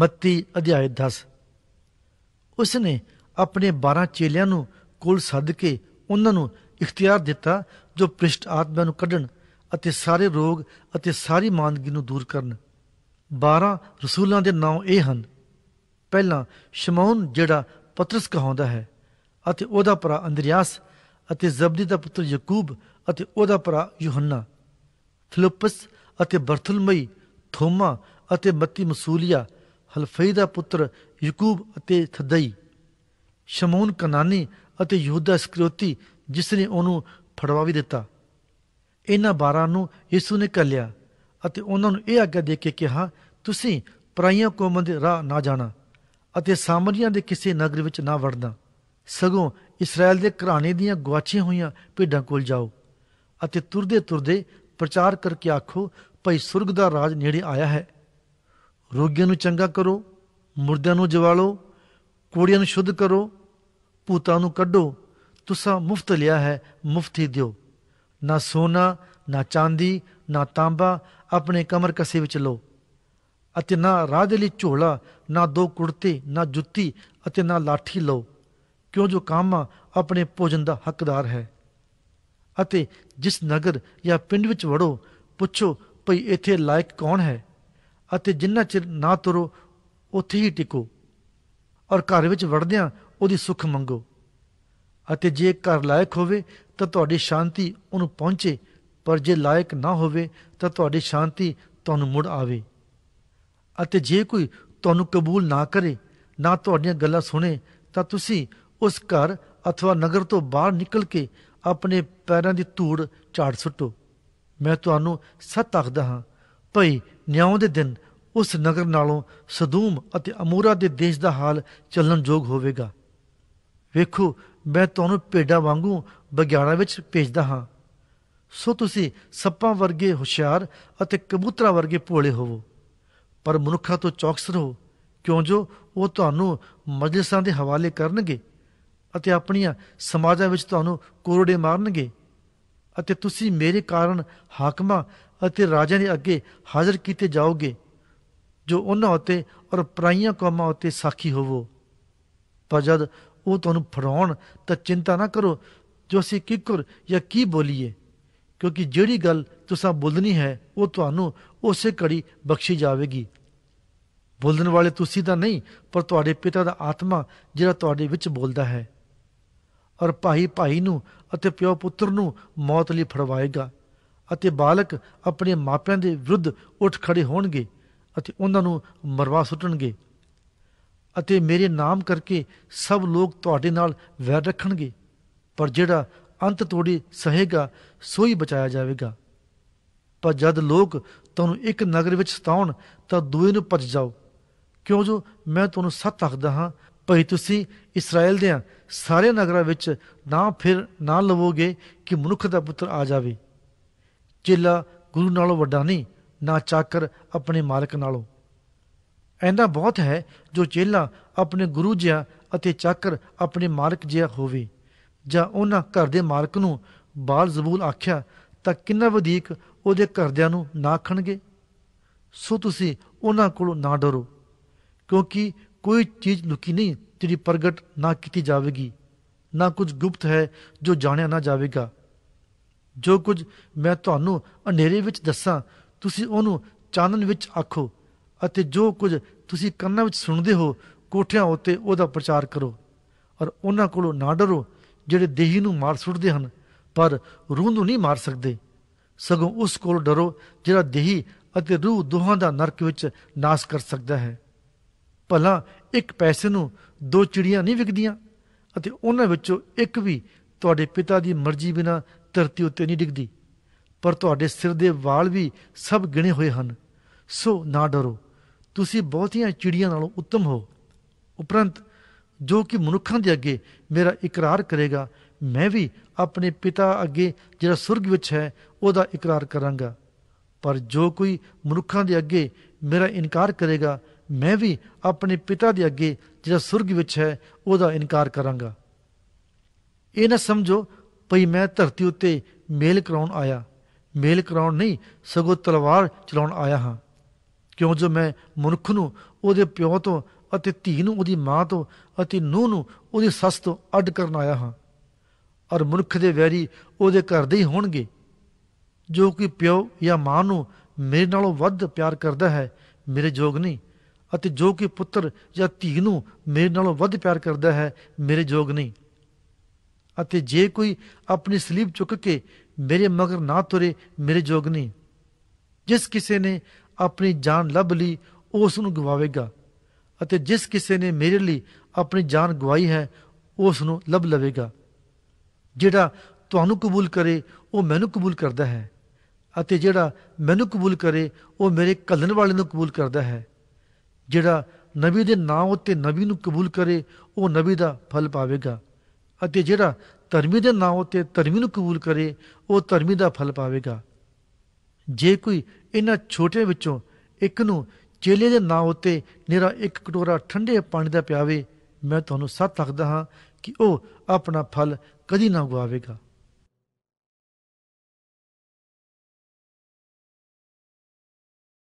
ਮੱਤੀ ਅਧਿਆਇ 10 ਉਸ ਨੇ ਆਪਣੇ 12 ਚੇਲਿਆਂ ਨੂੰ ਕੋਲ ਸੱਦ ਕੇ ਉਹਨਾਂ ਨੂੰ ਇਖਤਿਆਰ ਦਿੱਤਾ ਜੋ ਪ੍ਰਿਸ਼ਟ ਆਤਮਾ ਨੂੰ ਕੱਢਣ ਅਤੇ ਸਾਰੇ ਰੋਗ ਅਤੇ ਸਾਰੀ ਮਾਨਗੀ ਨੂੰ ਦੂਰ ਕਰਨ 12 ਰਸੂਲਾਂ ਦੇ ਨਾਮ ਇਹ ਹਨ ਪਹਿਲਾ ਸ਼ਮੌਨ ਜਿਹੜਾ ਪਤਰਸ ਕਹਾਉਂਦਾ ਹੈ ਅਤੇ ਉਹਦਾ ਭਰਾ ਅੰਦਰਿਆਸ ਅਤੇ ਜ਼ਬਦੀ ਦਾ ਪੁੱਤਰ ਯਾਕੂਬ ਅਤੇ ਉਹਦਾ ਭਰਾ ਯੋਹੰਨਾ ਫਿਲਿਪਸ ਅਤੇ ਬਰਥਲਮਈ ਥੋਮਾ ਅਤੇ ਮੱਤੀ ਮਸੂਲੀਆ ਹਲਫਈ ਦਾ ਪੁੱਤਰ ਯਕੂਬ ਅਤੇ ਥਦਈ ਸ਼ਮੂਨ ਕਨਾਨੀ ਅਤੇ ਯਹੂਦਾ ਇਸਕਰੀਓਤੀ ਜਿਸ ਨੇ ਉਹਨੂੰ ਫੜਵਾ ਵੀ ਦਿੱਤਾ ਇਹਨਾਂ 12 ਨੂੰ ਯਿਸੂ ਨੇ ਕੱਲਿਆ ਅਤੇ ਉਹਨਾਂ ਨੂੰ ਇਹ ਆਗਿਆ ਦੇ ਕੇ ਕਿਹਾ ਤੁਸੀਂ ਪਰਾਈਆਂ ਕੌਮਾਂ ਦੇ ਰਾਹ ਨਾ ਜਾਣਾ ਅਤੇ ਸਾਮਰੀਆਂ ਦੇ ਕਿਸੇ ਨਗਰ ਵਿੱਚ ਨਾ ਵੜਨਾ ਸਗੋਂ ਇਸਰਾਇਲ ਦੇ ਘਰਾਣੇ ਦੀਆਂ ਗਵਾਚੀਆਂ ਹੋਈਆਂ ਭੇਡਾਂ ਕੋਲ ਜਾਓ ਅਤੇ ਤੁਰਦੇ ਤੁਰਦੇ ਪ੍ਰਚਾਰ ਕਰਕੇ ਆਖੋ ਭਈ ਸੁਰਗ ਦਾ ਰਾਜ ਨੇੜੇ ਆਇਆ ਹੈ ਰੋਗੀਆਂ ਨੂੰ ਚੰਗਾ ਕਰੋ ਮੁਰਦਿਆਂ ਨੂੰ ਜਵਾਲੋ ਕੋੜੀਆਂ ਨੂੰ ਸ਼ੁੱਧ ਕਰੋ ਭੂਤਾਂ ਨੂੰ ਕੱਢੋ ਤੁਸਾਂ ਮੁਫਤ ਲਿਆ ਹੈ ਮੁਫਤੀ ਦਿਓ ਨਾ ਸੋਨਾ ਨਾ ਚਾਂਦੀ ਨਾ ਤਾਂਬਾ ਆਪਣੇ ਕਮਰ ਕਸੇ ਵਿੱਚ ਲੋ ਅਤੇ ਨਾ ਰਾਜ ਲਈ ਝੋਲਾ ਨਾ ਦੋ ਕੁੜਤੇ ਨਾ ਜੁੱਤੀ ਅਤੇ ਨਾ ਲਾਠੀ ਲਓ ਕਿਉਂ ਜੋ ਕਾਮਾ ਆਪਣੇ ਭੋਜਨ ਦਾ ਹੱਕਦਾਰ ਹੈ ਅਤੇ ਜਿਸ ਨਗਰ ਜਾਂ ਪਿੰਡ ਵਿੱਚ ਵੜੋ ਪੁੱਛੋ ਭਈ ਇੱਥੇ ਲਾਇਕ ਕੌਣ ਹੈ ਅਤੇ ਜਿੰਨਾ ਚਿਰ ਨਾ ਤੁਰੋ ਉੱਥੇ ਹੀ ਟਿਕੋ ਔਰ ਘਰ ਵਿੱਚ ਵੜਦਿਆਂ ਉਹਦੀ ਸੁੱਖ ਮੰਗੋ ਅਤੇ ਜੇ ਘਰ ਲਾਇਕ ਹੋਵੇ ਤਾਂ ਤੁਹਾਡੀ ਸ਼ਾਂਤੀ ਉਹਨੂੰ ਪਹੁੰਚੇ ਪਰ ਜੇ ਲਾਇਕ ਨਾ ਹੋਵੇ ਤਾਂ ਤੁਹਾਡੀ ਸ਼ਾਂਤੀ ਤੁਹਾਨੂੰ ਮੁੜ ਆਵੇ ਅਤੇ ਜੇ ਕੋਈ ਤੁਹਾਨੂੰ ਕਬੂਲ ਨਾ ਕਰੇ ਨਾ ਤੁਹਾਡੀਆਂ ਗੱਲਾਂ ਸੁਣੇ ਤਾਂ ਤੁਸੀਂ ਉਸ ਘਰ ਅਥਵਾ ਨਗਰ ਤੋਂ ਬਾਹਰ ਨਿਕਲ ਕੇ ਆਪਣੇ ਪੈਰਾਂ ਦੀ ਧੂੜ ਝਾੜ ਸੁੱਟੋ ਮੈਂ ਤੁਹਾਨੂੰ ਸੱਤ ਆਖਦਾ ਹਾਂ ਭਈ ਨਿਆਂ ਦੇ ਦਿਨ ਉਸ ਨਗਰ ਨਾਲੋਂ ਸਦੂਮ ਅਤੇ ਅਮੂਰਾ ਦੇ ਦੇਸ਼ ਦਾ ਹਾਲ ਚੱਲਣ ਯੋਗ ਹੋਵੇਗਾ ਵੇਖੋ ਮੈਂ ਤੁਹਾਨੂੰ ਪੇਡਾ ਵਾਂਗੂ ਬਗਿਆੜਾਂ ਵਿੱਚ ਭੇਜਦਾ ਹਾਂ ਸੋ ਤੁਸੀਂ ਸੱਪਾਂ ਵਰਗੇ ਹੁਸ਼ਿਆਰ ਅਤੇ ਕਬੂਤਰਾਂ ਵਰਗੇ ਭੋਲੇ ਹੋਵੋ ਪਰ ਮਨੁੱਖਾਂ ਤੋਂ ਚੌਕਸ ਰਹੋ ਕਿਉਂ ਜੋ ਉਹ ਤੁਹਾਨੂੰ ਮਜਲਿਸਾਂ ਦੇ ਹਵਾਲੇ ਕਰਨਗੇ ਅਤੇ ਆਪਣੀਆਂ ਸਮਾਜਾਂ ਵਿੱਚ ਤੁਹਾਨੂੰ ਕੋਰੜੇ ਮਾਰਨਗੇ ਅਤੇ ਤੁਸੀਂ ਮੇਰੇ ਕਾਰਨ ਹਾਕਮਾਂ ਅਤੇ ਰਾਜਿਆਂ ਦੇ ਅੱਗੇ ਹਾਜ਼ਰ ਕੀਤੇ ਜਾਓਗੇ ਜੋ ਉਹਨਾਂ ਉਤੇ ਔਰ ਪ੍ਰਾਈਆਂ ਕੌਮਾਂ ਉਤੇ ਸਾਖੀ ਹੋਵੋ ਪਰ ਜਦ ਉਹ ਤੁਹਾਨੂੰ ਫੜਾਉਣ ਤਾਂ ਚਿੰਤਾ ਨਾ ਕਰੋ ਜੋ ਅਸੀਂ ਕਿਕਰ ਜਾਂ ਕੀ ਬੋਲੀਏ ਕਿਉਂਕਿ ਜਿਹੜੀ ਗੱਲ ਤੁਸੀਂ ਬੋਲਣੀ ਹੈ ਉਹ ਤੁਹਾਨੂੰ ਉਸੇ ਘੜੀ ਬਖਸ਼ੀ ਜਾਵੇਗੀ ਬੋਲਣ ਵਾਲੇ ਤੁਸੀਂ ਤਾਂ ਨਹੀਂ ਪਰ ਤੁਹਾਡੇ ਪਿਤਾ ਦਾ ਆਤਮਾ ਜਿਹੜਾ ਤੁਹਾਡੇ ਵਿੱਚ ਬੋਲਦਾ ਹੈ ਔਰ ਭਾਈ ਭਾਈ ਨੂੰ ਅਤੇ ਪਿਓ ਪੁੱਤਰ ਨੂੰ ਮੌਤ ਲਈ ਫੜਵਾਏਗਾ ਅਤੇ ਬਾਲਕ ਆਪਣੇ ਮਾਪਿਆਂ ਦੇ ਵਿਰੁੱਧ ਉੱਠ ਖੜੇ ਹੋਣਗੇ ਅਤੇ ਉਹਨਾਂ ਨੂੰ ਮਰਵਾ ਸੁੱਟਣਗੇ ਅਤੇ ਮੇਰੇ ਨਾਮ ਕਰਕੇ ਸਭ ਲੋਕ ਤੁਹਾਡੇ ਨਾਲ ਵੈਰ ਰੱਖਣਗੇ ਪਰ ਜਿਹੜਾ ਅੰਤ ਤੋੜੀ ਸਹੇਗਾ ਸੋਈ ਬਚਾਇਆ ਜਾਵੇਗਾ ਪਰ ਜਦ ਲੋਕ ਤੁਹਾਨੂੰ ਇੱਕ ਨਗਰ ਵਿੱਚ ਸਤਾਉਣ ਤਾਂ ਦੂਏ ਨੂੰ ਭੱਜ ਜਾਓ ਕਿਉਂ ਜੋ ਮੈਂ ਤੁਹਾਨੂੰ ਸੱਤ ਆਖਦਾ ਹਾਂ ਭਈ ਤੁਸੀਂ ਇਸਰਾਇਲ ਦੇ ਸਾਰੇ ਨਗਰਾਂ ਵਿੱਚ ਨਾ ਫਿਰ ਨਾ ਲਵੋਗੇ ਕਿ ਮਨੁੱਖ ਦਾ ਪੁੱਤਰ ਆ ਜਾਵੇ ਚੇਲਾ ਗੁਰੂ ਨਾਲੋਂ ਵੱਡਾ ਨਹੀਂ ਨਾ ਚਾਕਰ ਆਪਣੇ ਮਾਲਕ ਨਾਲੋਂ ਐਂਦਾ ਬਹੁਤ ਹੈ ਜੋ ਚੇਲਾ ਆਪਣੇ ਗੁਰੂ ਜਿਹਾ ਅਤੇ ਚਾਕਰ ਆਪਣੇ ਮਾਲਕ ਜਿਹਾ ਹੋਵੇ ਜਾਂ ਉਹਨਾਂ ਘਰ ਦੇ ਮਾਲਕ ਨੂੰ ਬਾਲ ਜ਼ਬੂਲ ਆਖਿਆ ਤਾਂ ਕਿੰਨਾ ਵਧੇਕ ਉਹਦੇ ਘਰਦਿਆਂ ਨੂੰ ਨਾ ਖਣਗੇ ਸੋ ਤੁਸੀਂ ਉਹਨਾਂ ਕੋਲੋਂ ਨਾ ਡਰੋ ਕਿਉਂਕਿ ਕੋਈ ਚੀਜ਼ ਲੁਕੀ ਨਹੀਂ ਜਿਹੜੀ ਪ੍ਰਗਟ ਨਾ ਕੀਤੀ ਜਾਵੇਗੀ ਨਾ ਕੁਝ ਗੁਪਤ ਹੈ ਜੋ ਜਾਣਿਆ ਨਾ ਜਾਵੇਗਾ ਜੋ ਕੁਝ ਮੈਂ ਤੁਹਾਨੂੰ ਹਨੇਰੇ ਵਿੱਚ ਦੱਸਾਂ ਤੁਸੀਂ ਉਹਨੂੰ ਚਾਨਣ ਵਿੱਚ ਆਖੋ ਅਤੇ ਜੋ ਕੁਝ ਤੁਸੀਂ ਕੰਨਾਂ ਵਿੱਚ ਸੁਣਦੇ ਹੋ ਕੋਠਿਆਂ ਉੱਤੇ ਉਹਦਾ ਪ੍ਰਚਾਰ ਕਰੋ ਔਰ ਉਹਨਾਂ ਕੋਲੋਂ ਨਾ ਡਰੋ ਜਿਹੜੇ ਦੇਹੀ ਨੂੰ ਮਾਰ ਸੁੱਟਦੇ ਹਨ ਪਰ ਰੂਹ ਨੂੰ ਨਹੀਂ ਮਾਰ ਸਕਦੇ ਸਗੋਂ ਉਸ ਕੋਲ ਡਰੋ ਜਿਹੜਾ ਦੇਹੀ ਅਤੇ ਰੂਹ ਦੋਹਾਂ ਦਾ ਨਰਕ ਵਿੱਚ ਨਾਸ ਕਰ ਸਕਦਾ ਹੈ ਭਲਾ ਇੱਕ ਪੈਸੇ ਨੂੰ ਦੋ ਚਿੜੀਆਂ ਨਹੀਂ ਵਿਕਦੀਆਂ ਅਤੇ ਉਹਨਾਂ ਵਿੱਚੋਂ ਇੱਕ ਵੀ ਤੁਹਾਡੇ ਪਿਤਾ ਦੀ ਮਰਜ਼ੀ ਬਿਨਾ ਧਰਤੀ ਉੱਤੇ ਨਹੀਂ ਡਿੱਗਦੀ ਪਰ ਤੁਹਾਡੇ ਸਿਰ ਦੇ ਵਾਲ ਵੀ ਸਭ ਗਿਣੇ ਹੋਏ ਹਨ ਸੋ ਨਾ ਡਰੋ ਤੁਸੀਂ ਬਹੁਤੀਆਂ ਚਿੜੀਆਂ ਨਾਲੋਂ ਉੱਤਮ ਹੋ ਉਪਰੰਤ ਜੋ ਕਿ ਮਨੁੱਖਾਂ ਦੇ ਅੱਗੇ ਮੇਰਾ ਇਕਰਾਰ ਕਰੇਗਾ ਮੈਂ ਵੀ ਆਪਣੇ ਪਿਤਾ ਅੱਗੇ ਜਿਹੜਾ ਸੁਰਗ ਵਿੱਚ ਹੈ ਉਹਦਾ ਇਕਰਾਰ ਕਰਾਂਗਾ ਪਰ ਜੋ ਕੋਈ ਮਨੁੱਖਾਂ ਦੇ ਅੱਗੇ ਮੇਰਾ ਇਨਕਾਰ ਕਰੇਗਾ ਮੈਂ ਵੀ ਆਪਣੇ ਪਿਤਾ ਦੇ ਅੱਗੇ ਜਿਹੜਾ ਸੁਰਗ ਵਿੱਚ ਹੈ ਉਹਦਾ ਇਨਕਾਰ ਕਰਾਂਗਾ ਇਹ ਨਾ ਸਮਝੋ ਭਈ ਮੈਂ ਧਰਤੀ ਉੱਤੇ ਮੇਲ ਕਰਾਉਣ ਆਇਆ ਮੇਲ ਕਰਾਉਣ ਨਹੀਂ ਸਗੋਂ ਤਲਵਾਰ ਚਲਾਉਣ ਆਇਆ ਹਾਂ ਕਿਉਂ ਜੋ ਮੈਂ ਮਨੁੱਖ ਨੂੰ ਉਹਦੇ ਪਿਓ ਤੋਂ ਅਤੇ ਧੀ ਨੂੰ ਉਹਦੀ ਮਾਂ ਤੋਂ ਅਤੇ ਨੂੰਹ ਨੂੰ ਉਹਦੀ ਸੱਸ ਤੋਂ ਅੱਡ ਕਰਨ ਆਇਆ ਹਾਂ ਔਰ ਮਨੁੱਖ ਦੇ ਵੈਰੀ ਉਹਦੇ ਘਰ ਦੇ ਹੀ ਹੋਣਗੇ ਜੋ ਕਿ ਪਿਓ ਜਾਂ ਮਾਂ ਨੂੰ ਮੇਰੇ ਨਾਲੋਂ ਵੱਧ ਪਿਆਰ ਕਰਦਾ ਹੈ ਮੇਰੇ ਜੋਗ ਨਹੀਂ ਅਤੇ ਜੋ ਕਿ ਪੁੱਤਰ ਜਾਂ ਧੀ ਨੂੰ ਮੇਰੇ ਨਾਲੋਂ ਵੱਧ ਪਿਆਰ ਕਰਦਾ ਹੈ ਮੇਰੇ ਜੋਗ ਨਹੀਂ ਅਤੇ ਜੇ ਕੋਈ ਆਪਣੀ ਸਲੀਬ ਚੁੱਕ ਕੇ ਮੇਰੇ ਮਗਰ ਨਾ ਤੁਰੇ ਮੇਰੇ ਜੋਗ ਨਹੀਂ ਜਿਸ ਕਿਸੇ ਨੇ ਆਪਣੀ ਜਾਨ ਲੱਭ ਲਈ ਉਸ ਨੂੰ ਗਵਾਵੇਗਾ ਅਤੇ ਜਿਸ ਕਿਸੇ ਨੇ ਮੇਰੇ ਲਈ ਆਪਣੀ ਜਾਨ ਗਵਾਈ ਹੈ ਉਸ ਨੂੰ ਲੱਭ ਲਵੇਗਾ ਜਿਹੜਾ ਤੁਹਾਨੂੰ ਕਬੂਲ ਕਰੇ ਉਹ ਮੈਨੂੰ ਕਬੂਲ ਕਰਦਾ ਹੈ ਅਤੇ ਜਿਹੜਾ ਮੈਨੂੰ ਕਬੂਲ ਕਰੇ ਉਹ ਮੇਰੇ ਕੱਲਣ ਵਾਲੇ ਨੂੰ ਕਬੂਲ ਕਰਦਾ ਹੈ ਜਿਹੜਾ ਨਬੀ ਦੇ ਨਾਮ ਉੱਤੇ ਨਬੀ ਨੂੰ ਕਬੂਲ ਕਰੇ ਉਹ ਨਬੀ ਦਾ ਫਲ ਪਾਵੇਗਾ ਅਤੇ ਜਿਹੜਾ ਧਰਮੀ ਦੇ ਨਾਮ ਉੱਤੇ ਧਰਮੀ ਨੂੰ ਕਬੂਲ ਕਰੇ ਉਹ ਧਰਮੀ ਦਾ ਫਲ ਪਾਵੇਗਾ ਜੇ ਕੋਈ ਇਹਨਾਂ ਛੋਟੇ ਵਿੱਚੋਂ ਇੱਕ ਨੂੰ ਚੇਲੇ ਦੇ ਨਾਮ ਉੱਤੇ ਨਿਹਰਾ ਇੱਕ ਕਟੋਰਾ ਠੰਡੇ ਪਾਣੀ ਦਾ ਪਿਆਵੇ ਮੈਂ ਤੁਹਾਨੂੰ ਸੱਤ ਲਖਦਾ ਹਾਂ ਕਿ ਉਹ ਆਪਣਾ ਫਲ ਕਦੀ ਨਾ ਗਵਾਵੇਗਾ